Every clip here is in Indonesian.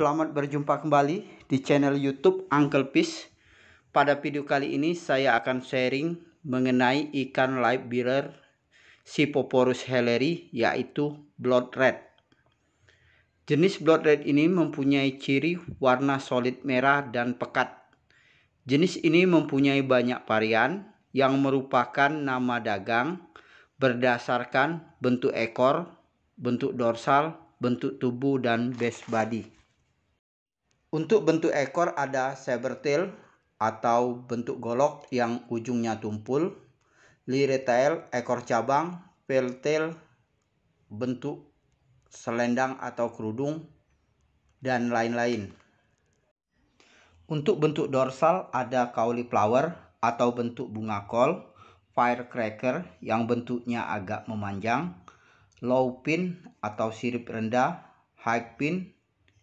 Selamat berjumpa kembali di channel YouTube Uncle Peace. Pada video kali ini saya akan sharing mengenai ikan live bearer Sipoporus helleri yaitu blood red. Jenis blood red ini mempunyai ciri warna solid merah dan pekat. Jenis ini mempunyai banyak varian yang merupakan nama dagang berdasarkan bentuk ekor, bentuk dorsal, bentuk tubuh dan base body. Untuk bentuk ekor ada saber tail atau bentuk golok yang ujungnya tumpul, lire tail ekor cabang, peltail tail bentuk selendang atau kerudung, dan lain-lain. Untuk bentuk dorsal ada cauliflower atau bentuk bunga kol, firecracker yang bentuknya agak memanjang, low pin atau sirip rendah, high pin,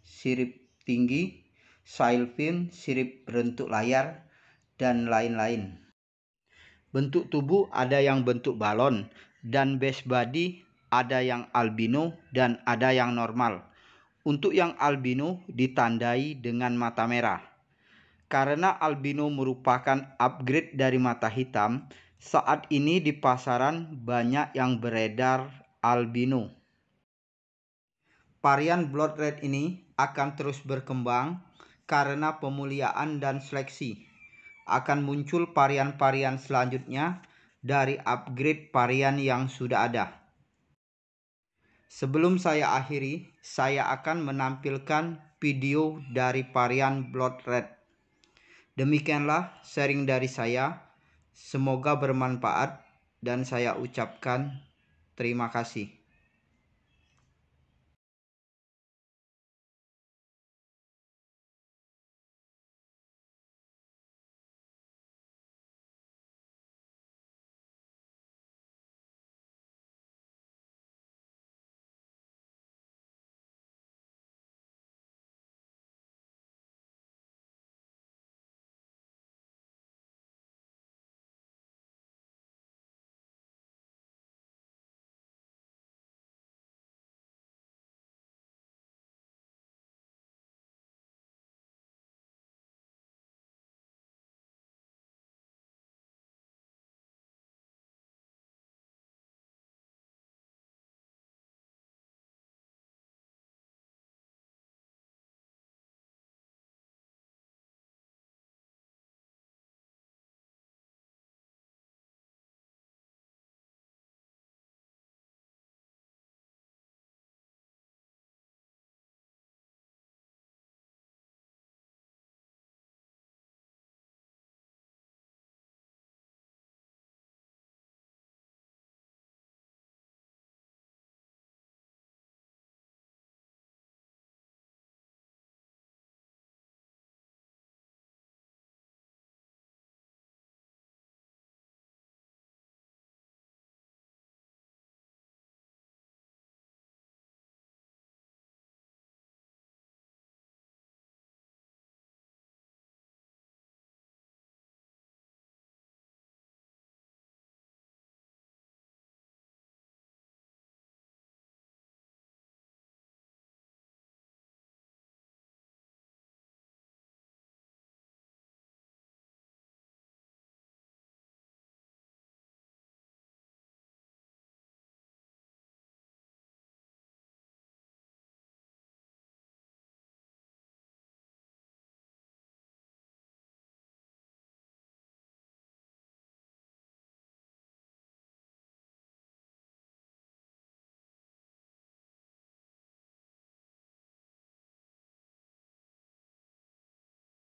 sirip tinggi, sail fin, sirip berbentuk layar, dan lain-lain. Bentuk tubuh ada yang bentuk balon dan base body ada yang albino dan ada yang normal. Untuk yang albino ditandai dengan mata merah. Karena albino merupakan upgrade dari mata hitam, saat ini di pasaran banyak yang beredar albino. Varian blood red ini akan terus berkembang karena pemuliaan dan seleksi. Akan muncul varian-varian selanjutnya dari upgrade varian yang sudah ada. Sebelum saya akhiri, saya akan menampilkan video dari varian Blood Red. Demikianlah sharing dari saya. Semoga bermanfaat dan saya ucapkan terima kasih.